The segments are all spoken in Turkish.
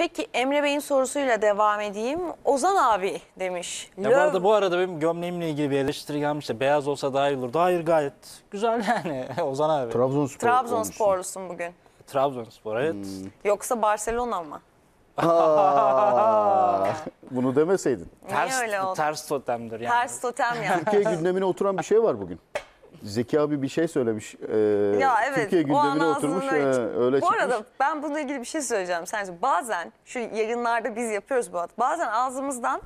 Peki Emre Bey'in sorusuyla devam edeyim. Ozan abi demiş. Ya bu Löv- arada, bu arada benim gömleğimle ilgili bir eleştiri gelmiş de beyaz olsa daha iyi olurdu. Hayır gayet güzel yani Ozan abi. Trabzonspor. Trabzonsporlusun bugün. Trabzonspor evet. Hmm. Yoksa Barcelona mı? bunu demeseydin. Niye öyle oldu? ters totemdir yani. Ters totem ya. Türkiye gündemine oturan bir şey var bugün. Zeki abi bir şey söylemiş. Ee, ya evet, Türkiye gündemine oturmuş. Öyle, ee, öyle Bu arada ben bununla ilgili bir şey söyleyeceğim. Sence bazen şu yayınlarda biz yapıyoruz bu. Bazen ağzımızdan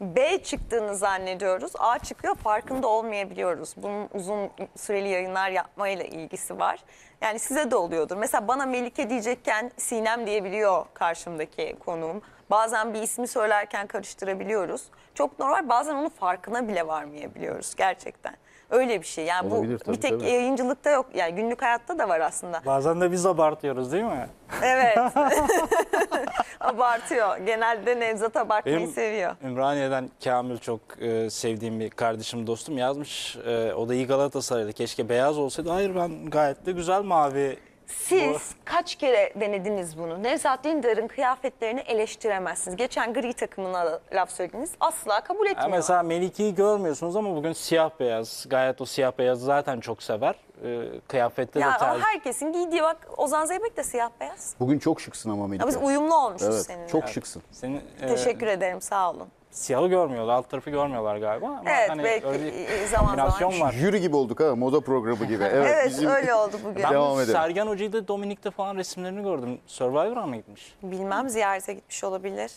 B çıktığını zannediyoruz. A çıkıyor farkında olmayabiliyoruz. Bunun uzun süreli yayınlar yapmayla ilgisi var. Yani size de oluyordur. Mesela bana Melike diyecekken Sinem diyebiliyor karşımdaki konuğum. Bazen bir ismi söylerken karıştırabiliyoruz. Çok normal bazen onun farkına bile varmayabiliyoruz gerçekten. Öyle bir şey. Yani Olabilir, bu tabii, bir tek tabii. yayıncılıkta yok. Yani günlük hayatta da var aslında. Bazen de biz abartıyoruz değil mi? Evet. Abartıyor. Genelde Nevzat abartmayı Benim seviyor. Ümraniye'den Kamil çok e, sevdiğim bir kardeşim dostum yazmış. E, o da iyi Galatasaraylı. Keşke beyaz olsaydı. Hayır ben gayet de güzel mavi siz kaç kere denediniz bunu? Nevzat Dindar'ın kıyafetlerini eleştiremezsiniz. Geçen gri takımına laf söylediniz. Asla kabul etmiyor. mesela Melike'yi görmüyorsunuz ama bugün siyah beyaz. Gayet o siyah beyazı zaten çok sever. Ee, kıyafette de ya tercih. herkesin giydiği bak Ozan Zeybek de siyah beyaz. Bugün çok şıksın ama Melike. Ya biz uyumlu olmuşuz Evet, seninle. çok şıksın. Senin, e, Teşekkür ederim sağ olun siyahı görmüyorlar. Alt tarafı görmüyorlar galiba. Ama evet hani belki öyle bir zaman zaman. Var. Yürü gibi olduk ha moda programı gibi. Evet, evet bizim... öyle oldu bugün. Ben Devam edelim. Sergen Hoca'yı da Dominik'te falan resimlerini gördüm. Survivor'a mı gitmiş? Bilmem ziyarete gitmiş olabilir.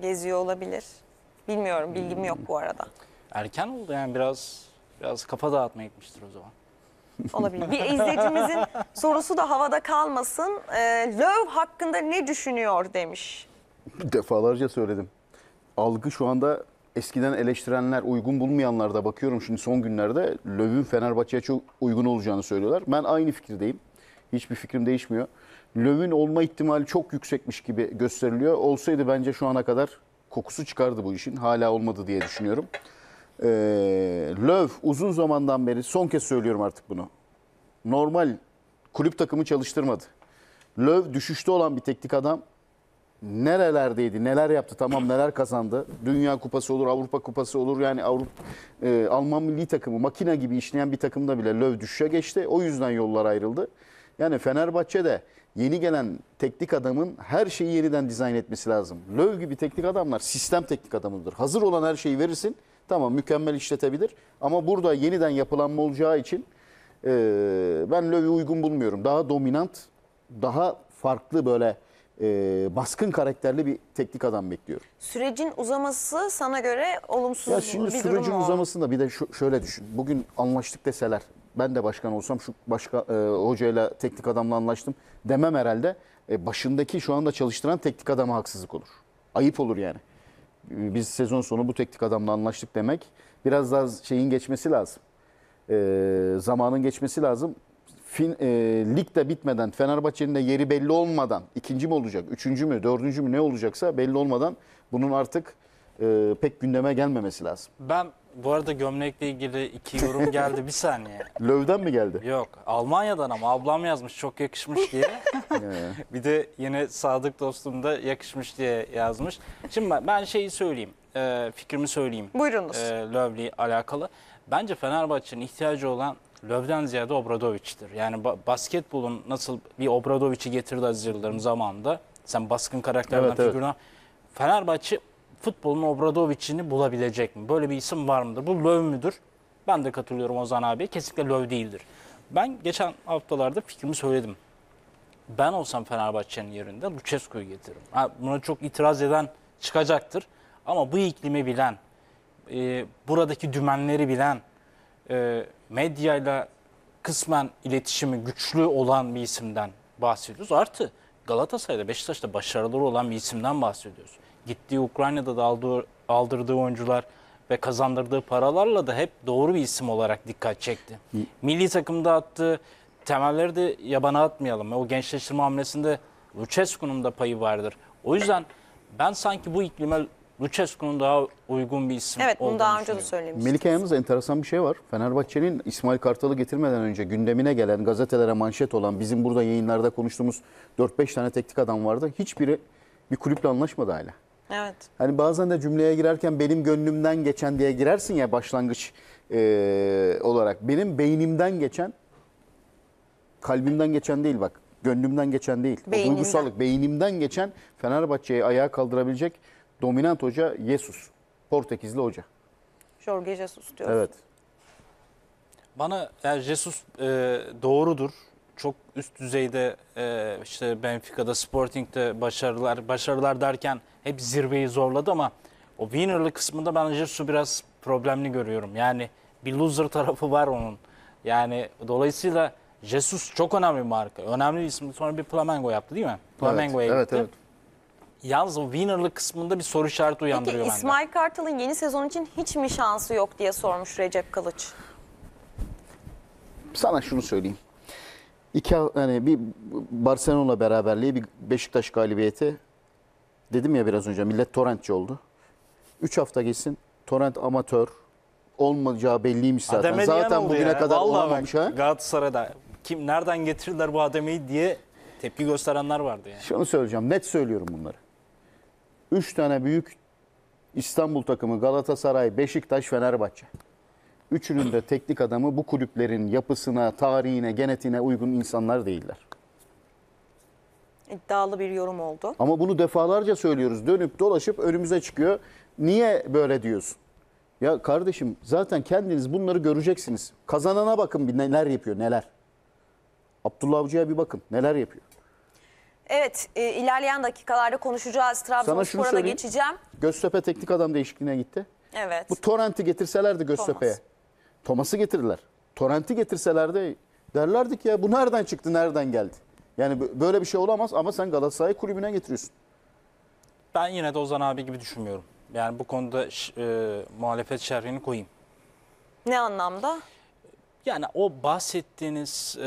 Geziyor olabilir. Bilmiyorum bilgim hmm. yok bu arada. Erken oldu yani biraz biraz kafa dağıtmaya gitmiştir o zaman. Olabilir. Bir izleyicimizin sorusu da havada kalmasın. E, Löw hakkında ne düşünüyor demiş. Defalarca söyledim algı şu anda eskiden eleştirenler, uygun bulmayanlar da bakıyorum şimdi son günlerde Löv'ün Fenerbahçe'ye çok uygun olacağını söylüyorlar. Ben aynı fikirdeyim. Hiçbir fikrim değişmiyor. Löv'ün olma ihtimali çok yüksekmiş gibi gösteriliyor. Olsaydı bence şu ana kadar kokusu çıkardı bu işin. Hala olmadı diye düşünüyorum. Ee, Löv uzun zamandan beri son kez söylüyorum artık bunu. Normal kulüp takımı çalıştırmadı. Löv düşüşte olan bir teknik adam nerelerdeydi, neler yaptı, tamam neler kazandı. Dünya Kupası olur, Avrupa Kupası olur. Yani Avrupa e, Alman milli takımı makina gibi işleyen bir takımda bile löv düşüşe geçti. O yüzden yollar ayrıldı. Yani Fenerbahçe'de yeni gelen teknik adamın her şeyi yeniden dizayn etmesi lazım. Löv gibi teknik adamlar sistem teknik adamıdır. Hazır olan her şeyi verirsin. Tamam mükemmel işletebilir ama burada yeniden yapılanma olacağı için e, ben Löv'ü uygun bulmuyorum. Daha dominant, daha farklı böyle e, baskın karakterli bir teknik adam bekliyorum. Sürecin uzaması sana göre olumsuz ya şimdi bir durum sürecin uzamasında bir de şu, şöyle düşün. Bugün anlaştık deseler ben de başkan olsam şu başka e, hocayla teknik adamla anlaştım demem herhalde. E, başındaki şu anda çalıştıran teknik adama haksızlık olur. Ayıp olur yani. E, biz sezon sonu bu teknik adamla anlaştık demek biraz daha şeyin geçmesi lazım. E, zamanın geçmesi lazım fin, e, lig de bitmeden, Fenerbahçe'nin de yeri belli olmadan, ikinci mi olacak, üçüncü mü, dördüncü mü ne olacaksa belli olmadan bunun artık e, pek gündeme gelmemesi lazım. Ben bu arada gömlekle ilgili iki yorum geldi bir saniye. Löv'den mi geldi? Yok Almanya'dan ama ablam yazmış çok yakışmış diye. bir de yine Sadık dostum da yakışmış diye yazmış. Şimdi ben, ben şeyi söyleyeyim e, fikrimi söyleyeyim. Buyurunuz. E, Löv'le alakalı. Bence Fenerbahçe'nin ihtiyacı olan Löw'den ziyade Obradoviç'tir. Yani basketbolun nasıl bir Obradoviç'i getirdi az Yıldırım zamanında. Sen baskın karakterden evet, figürüne... Evet. Fenerbahçe futbolun Obradoviç'ini bulabilecek mi? Böyle bir isim var mıdır? Bu löv müdür? Ben de katılıyorum Ozan abi. Kesinlikle löv değildir. Ben geçen haftalarda fikrimi söyledim. Ben olsam Fenerbahçe'nin yerinde Lucescu'yu getiririm. Ha, buna çok itiraz eden çıkacaktır. Ama bu iklimi bilen, e, buradaki dümenleri bilen, e, medyayla kısmen iletişimi güçlü olan bir isimden bahsediyoruz. Artı Galatasaray'da Beşiktaş'ta başarıları olan bir isimden bahsediyoruz. Gittiği Ukrayna'da da aldığı, aldırdığı oyuncular ve kazandırdığı paralarla da hep doğru bir isim olarak dikkat çekti. Milli takımda attığı temelleri de yabana atmayalım. O gençleştirme hamlesinde Lucescu'nun da payı vardır. O yüzden ben sanki bu iklime Lucescu'nun daha uygun bir isim Evet bunu olduğunu daha önce de düşünüyorum. söylemiştim. Melike yalnız enteresan bir şey var. Fenerbahçe'nin İsmail Kartal'ı getirmeden önce gündemine gelen, gazetelere manşet olan, bizim burada yayınlarda konuştuğumuz 4-5 tane teknik adam vardı. Hiçbiri bir kulüple anlaşmadı hala. Evet. Hani bazen de cümleye girerken benim gönlümden geçen diye girersin ya başlangıç eee, olarak. Benim beynimden geçen, kalbimden geçen değil bak. Gönlümden geçen değil. O Beyninden. duygusallık beynimden geçen Fenerbahçe'yi ayağa kaldırabilecek dominant hoca Jesus. Portekizli hoca. Jorge Jesus diyoruz. Evet. Bana yani Jesus e, doğrudur. Çok üst düzeyde e, işte Benfica'da, Sporting'de başarılar başarılar derken hep zirveyi zorladı ama o winner'lı kısmında ben Jesus'u biraz problemli görüyorum. Yani bir loser tarafı var onun. Yani dolayısıyla Jesus çok önemli bir marka. Önemli bir isim. Sonra bir Flamengo yaptı değil mi? Flamengo evet, evet, evet. Yalnız o winner'lık kısmında bir soru işareti uyandırıyor Peki, bende. İsmail Kartal'ın yeni sezon için hiç mi şansı yok diye sormuş Recep Kılıç. Sana şunu söyleyeyim. İki, hani bir Barcelona beraberliği, bir Beşiktaş galibiyeti. Dedim ya biraz önce millet torrentçi oldu. Üç hafta geçsin torrent amatör olmayacağı belliymiş zaten. Ademe zaten bugüne ya. kadar Vallahi olamamış. Bak, ha? Galatasaray'da kim nereden getirirler bu Ademe'yi diye tepki gösterenler vardı yani. Şunu söyleyeceğim net söylüyorum bunları. 3 tane büyük İstanbul takımı Galatasaray, Beşiktaş, Fenerbahçe. Üçünün de teknik adamı bu kulüplerin yapısına, tarihine, genetiğine uygun insanlar değiller. İddialı bir yorum oldu. Ama bunu defalarca söylüyoruz. Dönüp dolaşıp önümüze çıkıyor. Niye böyle diyorsun? Ya kardeşim zaten kendiniz bunları göreceksiniz. Kazanana bakın bir neler yapıyor neler. Abdullah Avcı'ya bir bakın neler yapıyor. Evet e, ilerleyen dakikalarda konuşacağız. Trabzonspor'a da geçeceğim. Göztepe teknik adam değişikliğine gitti. Evet. Bu Torrent'i getirselerdi Göztepe'ye. Thomas'ı getirirler. Torrent'i getirselerdi derlerdi ki ya bu nereden çıktı nereden geldi. Yani böyle bir şey olamaz ama sen Galatasaray kulübüne getiriyorsun. Ben yine de Ozan abi gibi düşünmüyorum. Yani bu konuda e, muhalefet şerhini koyayım. Ne anlamda? Yani o bahsettiğiniz e,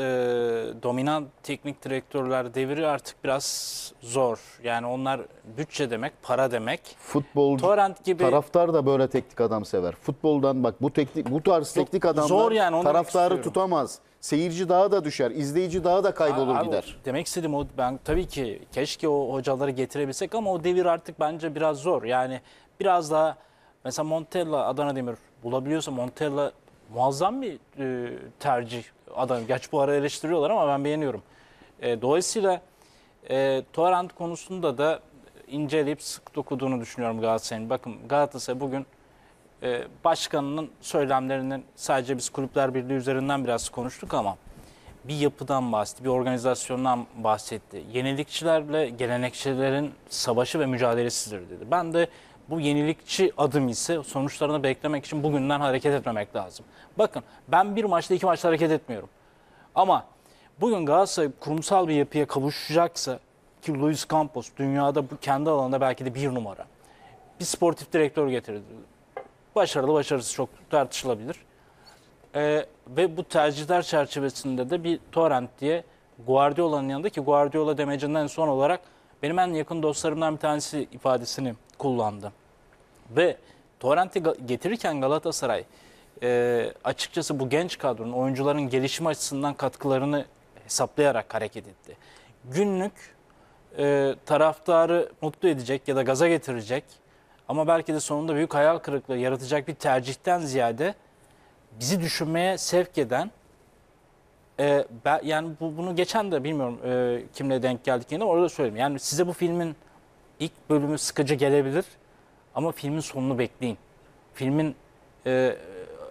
dominant teknik direktörler devri artık biraz zor. Yani onlar bütçe demek, para demek. Futbol Torrent gibi taraftar da böyle teknik adam sever. Futboldan bak bu teknik bu tarz teknik adamlar zor yani, onu taraftarı tutamaz. Seyirci daha da düşer, izleyici daha da kaybolur Abi, gider. Demek istedim o ben tabii ki keşke o hocaları getirebilsek ama o devir artık bence biraz zor. Yani biraz daha mesela Montella Adana Demir bulabiliyorsa Montella muazzam bir e, tercih adam. Geç bu ara eleştiriyorlar ama ben beğeniyorum. E, dolayısıyla e, Torrent konusunda da inceleyip sık dokuduğunu düşünüyorum Galatasaray'ın. Bakın Galatasaray bugün e, başkanının söylemlerinin sadece biz kulüpler birliği üzerinden biraz konuştuk ama bir yapıdan bahsetti, bir organizasyondan bahsetti. Yenilikçilerle gelenekçilerin savaşı ve mücadelesidir dedi. Ben de bu yenilikçi adım ise sonuçlarını beklemek için bugünden hareket etmemek lazım. Bakın ben bir maçta iki maçta hareket etmiyorum. Ama bugün Galatasaray kurumsal bir yapıya kavuşacaksa ki Luis Campos dünyada bu kendi alanında belki de bir numara. Bir sportif direktör getirdi. Başarılı başarısız çok tartışılabilir. Ee, ve bu tercihler çerçevesinde de bir torrent diye Guardiola'nın yanında ki Guardiola demecinden son olarak benim en yakın dostlarımdan bir tanesi ifadesini kullandı. Ve Torrent'i getirirken Galatasaray e, açıkçası bu genç kadronun oyuncuların gelişim açısından katkılarını hesaplayarak hareket etti. Günlük e, taraftarı mutlu edecek ya da gaza getirecek ama belki de sonunda büyük hayal kırıklığı yaratacak bir tercihten ziyade bizi düşünmeye sevk eden e, ben, yani bu, bunu geçen de bilmiyorum e, kimle denk geldik yine orada söyleyeyim. Yani size bu filmin ilk bölümü sıkıcı gelebilir. Ama filmin sonunu bekleyin. Filmin e,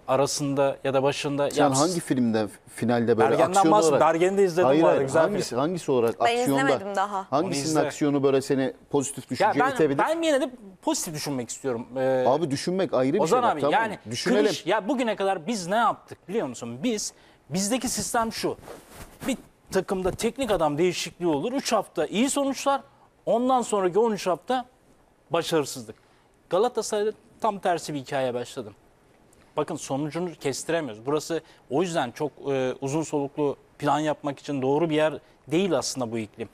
arasında ya da başında... Sen yalnız, hangi filmde finalde böyle Bergen'den aksiyon olarak... Bergen'i izledim hayır, bu arada. Güzel hangisi, film. hangisi olarak ben aksiyonda? Ben izlemedim daha. Hangisinin aksiyonu böyle seni pozitif düşünce ya ben, Ben yine de pozitif düşünmek istiyorum. Ee, abi düşünmek ayrı bir Ozan şey. Ozan abi tamam. yani Düşünelim. Kliş, ya bugüne kadar biz ne yaptık biliyor musun? Biz bizdeki sistem şu. Bir takımda teknik adam değişikliği olur. 3 hafta iyi sonuçlar. Ondan sonraki 13 hafta başarısızlık. Galatasaray'da tam tersi bir hikaye başladım. Bakın sonucunu kestiremiyoruz. Burası o yüzden çok e, uzun soluklu plan yapmak için doğru bir yer değil aslında bu iklim.